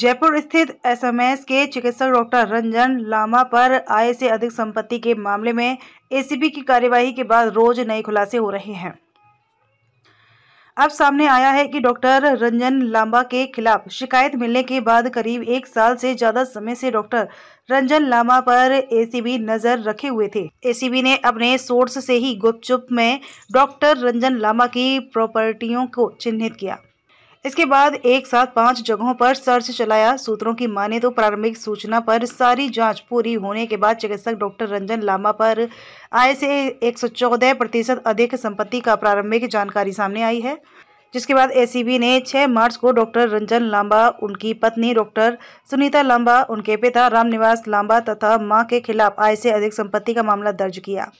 जयपुर स्थित एसएमएस के चिकित्सक डॉक्टर रंजन लामा पर आय से अधिक संपत्ति के मामले में एसीबी की कार्यवाही के बाद रोज नए खुलासे हो रहे हैं अब सामने आया है कि डॉक्टर रंजन लांबा के खिलाफ शिकायत मिलने के बाद करीब एक साल से ज्यादा समय से डॉक्टर रंजन लामा पर एसीबी नजर रखे हुए थे एसीबी ने अपने सोर्स से ही गुपचुप में डॉक्टर रंजन लामा की प्रॉपर्टियों को चिन्हित किया इसके बाद एक साथ पांच जगहों पर सर्च चलाया सूत्रों की माने तो प्रारंभिक सूचना पर सारी जांच पूरी होने के बाद चिकित्सक डॉक्टर रंजन लामा पर आय से एक प्रतिशत अधिक संपत्ति का प्रारंभिक जानकारी सामने आई है जिसके बाद एसीबी ने 6 मार्च को डॉक्टर रंजन लांबा उनकी पत्नी डॉक्टर सुनीता लांबा उनके पिता रामनिवास लांबा तथा मां के खिलाफ आय से अधिक संपत्ति का मामला दर्ज किया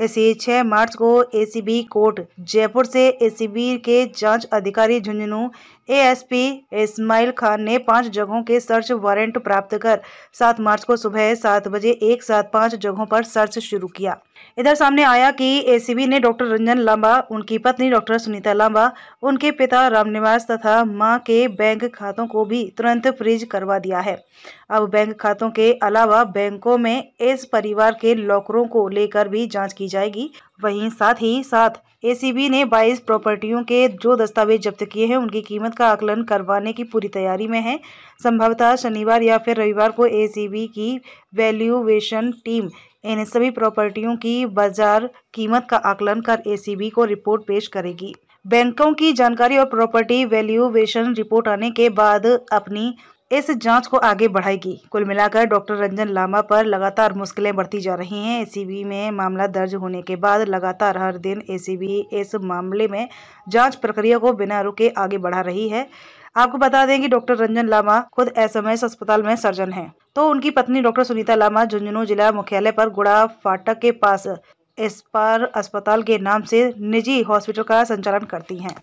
से 6 मार्च को एसीबी कोर्ट जयपुर से एसीबी के जांच अधिकारी झुंझुनू एएसपी इस्माइल खान ने पांच जगहों के सर्च वारंट प्राप्त कर 7 मार्च को सुबह सात बजे एक साथ पांच जगहों पर सर्च शुरू किया इधर सामने आया कि एसीबी ने डॉक्टर रंजन लांबा उनकी पत्नी डॉक्टर सुनीता लांबा उनके पिता रामनिवास तथा मां के बैंक खातों को भी तुरंत फ्रीज करवा दिया है अब बैंक खातों के अलावा बैंकों में इस परिवार के लॉकरों को लेकर भी जाँच की की जाएगी वहीं साथ ही साथ एसीबी ने 22 प्रॉपर्टियों के जो दस्तावेज जब्त किए हैं उनकी कीमत का आकलन करवाने की पूरी तैयारी में है संभवतः शनिवार या फिर रविवार को एसीबी की वैल्यूएशन टीम इन सभी प्रॉपर्टियों की बाजार कीमत का आकलन कर एसीबी को रिपोर्ट पेश करेगी बैंकों की जानकारी और प्रॉपर्टी वैल्यूएशन रिपोर्ट आने के बाद अपनी इस जांच को आगे बढ़ाएगी कुल मिलाकर डॉक्टर रंजन लामा पर लगातार मुश्किलें बढ़ती जा रही हैं एसीबी में मामला दर्ज होने के बाद लगातार हर दिन एसीबी इस मामले में जांच प्रक्रिया को बिना रुके आगे बढ़ा रही है आपको बता दें कि डॉक्टर रंजन लामा खुद एसएमएस अस्पताल में सर्जन हैं तो उनकी पत्नी डॉक्टर सुनीता लामा झुंझुनू जिला मुख्यालय पर गुड़ा फाटक के पास इस पर अस्पताल के नाम से निजी हॉस्पिटल का संचालन करती हैं